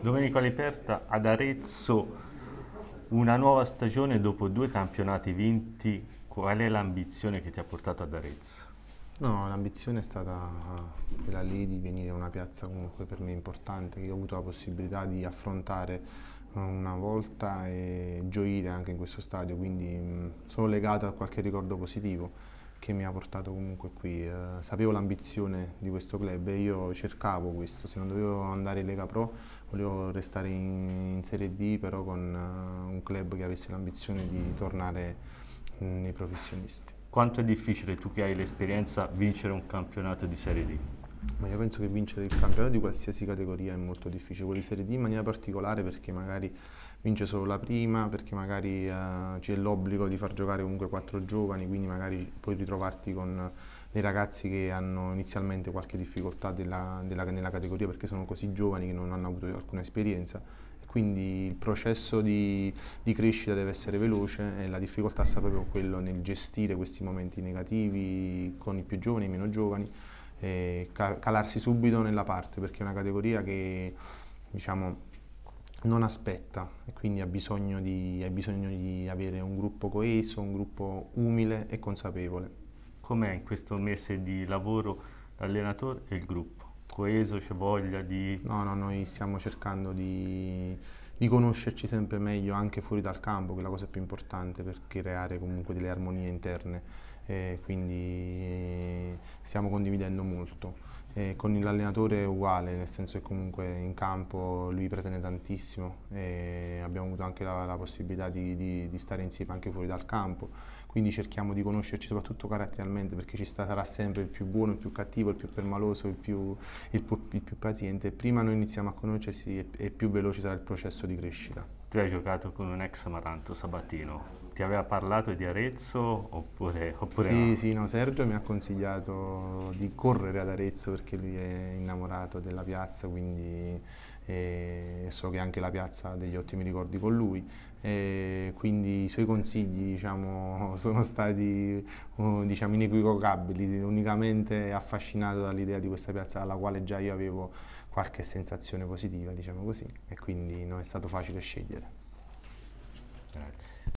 Domenico Aliperta ad Arezzo una nuova stagione dopo due campionati vinti, qual è l'ambizione che ti ha portato ad Arezzo? No, l'ambizione è stata quella lì di venire a una piazza comunque per me importante, che ho avuto la possibilità di affrontare eh, una volta e gioire anche in questo stadio, quindi mh, sono legato a qualche ricordo positivo che mi ha portato comunque qui. Eh, sapevo l'ambizione di questo club e io cercavo questo, se non dovevo andare in Lega Pro volevo restare in, in Serie D però con uh, un club che avesse l'ambizione di tornare mm, nei professionisti. Quanto è difficile, tu che hai l'esperienza, vincere un campionato di Serie D? Ma io penso che vincere il campionato di qualsiasi categoria è molto difficile, quello di Serie D in maniera particolare perché magari vince solo la prima, perché magari uh, c'è l'obbligo di far giocare comunque quattro giovani, quindi magari puoi ritrovarti con dei ragazzi che hanno inizialmente qualche difficoltà della, della, nella categoria perché sono così giovani che non hanno avuto alcuna esperienza. Quindi il processo di, di crescita deve essere veloce e la difficoltà sta proprio quello nel gestire questi momenti negativi con i più giovani e i meno giovani eh, calarsi subito nella parte, perché è una categoria che diciamo, non aspetta e quindi ha bisogno, di, ha bisogno di avere un gruppo coeso, un gruppo umile e consapevole. Com'è in questo mese di lavoro l'allenatore e il gruppo? Coeso, c'è voglia di... No, no, noi stiamo cercando di, di, conoscerci sempre meglio anche fuori dal campo, che è la cosa più importante per creare comunque delle armonie interne e quindi stiamo condividendo molto. E con l'allenatore è uguale, nel senso che comunque in campo lui pretende tantissimo e abbiamo avuto anche la, la possibilità di, di, di, stare insieme anche fuori dal campo, quindi cerchiamo di conoscerci soprattutto caratterialmente perché ci sarà sempre il più buono, il più cattivo, il più permaloso, il più, il, il più paziente. Prima noi iniziamo a conoscersi e, e più veloce sarà il processo di crescita. Tu hai giocato con un ex Amaranto Sabatino, ti aveva parlato di Arezzo oppure, oppure sì, no? Sì, no, Sergio mi ha consigliato di correre ad Arezzo perché lui è innamorato della piazza, quindi eh, so che anche la piazza ha degli ottimi ricordi con lui. Eh, quindi i suoi consigli diciamo, sono stati oh, diciamo, inequivocabili, unicamente affascinato dall'idea di questa piazza alla quale già io avevo qualche sensazione positiva, diciamo così, e quindi non è stato facile scegliere. Grazie.